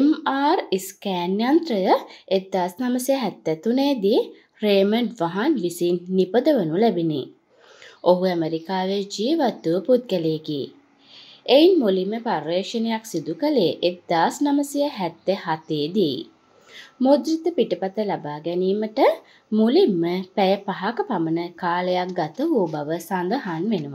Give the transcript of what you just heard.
MR scan යන්ත්‍රය 1973 දී රේමන්ඩ් වහන් විසින් නිපදවනු ලැබිනි. ඔහු ඇමරිකාවේ ජීවත් වූ පුද්ගලයෙකි. එයින් මුලින්ම පර්යේෂණයක් සිදු කළේ 1977 දී. මුද්‍රිත පිටපත ලබා ගැනීමට මුලින්ම පැය 5ක පමණ කාලයක් ගත වූ බව සඳහන් වෙනවා.